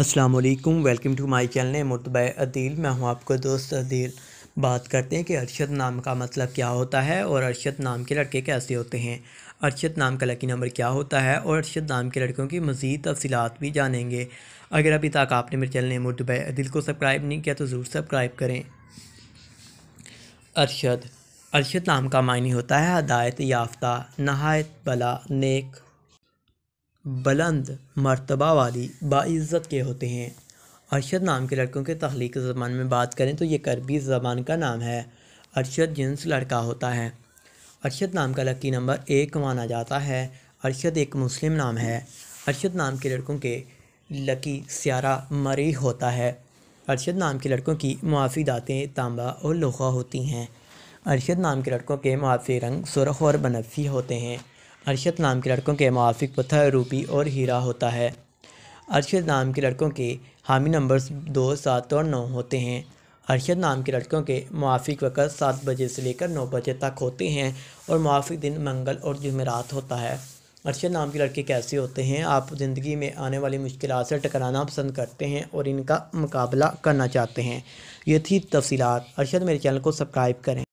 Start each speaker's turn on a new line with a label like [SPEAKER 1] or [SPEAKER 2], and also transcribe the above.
[SPEAKER 1] अस्सलाम वालेकुम welcome to my channel Mutab Adeel मैं हूं आपका दोस्त अदील बात करते हैं कि अरशद नाम का मतलब क्या होता है और अरशद नाम के लड़के कैसे होते हैं अरशद नाम का लकी नंबर क्या होता है और अरशद नाम के लड़कों की मज़ीद तफसीत भी जानेंगे अगर अभी तक आपने मेरे चैनल मुतब अदील को सब्सक्राइब नहीं किया तो ज़रूर सब्सक्राइब करें अरशद अरशद नाम का मायने होता है हदायत याफ्ता नहायत भला नेक बुलंद मरतबा वाली बाज़्ज़त के होते हैं अरशद नाम के लड़कों के तख्लीक ज़बान में बात करें तो ये करबी ज़बान का नाम है अरशद जिन्स लड़का होता है अरशद नाम का लकी नंबर एक माना जाता है अरशद एक मुस्लिम नाम है अरशद नाम के लड़कों के लकी स्यारा मरी होता है अरशद नाम के लड़कों की मुआफ़ी दातें तांबा और लोहा होती हैं अरशद नाम के लड़कों के मुआफ़ी रंग सुरख और बनफ़ी होते हैं अरशद नाम के लड़कों के मुआफिक पत्थर रूबी और हीरा होता है अरशद नाम के लड़कों के हामी नंबर्स दो सात और नौ होते हैं अरशद नाम के लड़कों के मुआफिक वक़्त सात बजे से लेकर नौ बजे तक होते हैं और मुआफिक दिन मंगल और जुमेरात होता है अरशद नाम के लड़के कैसे होते हैं आप ज़िंदगी में आने वाली मुश्किल से टकराना पसंद करते हैं और इनका मुकाबला करना चाहते हैं ये थी तफसीत अरशद मेरे चैनल को सब्सक्राइब करें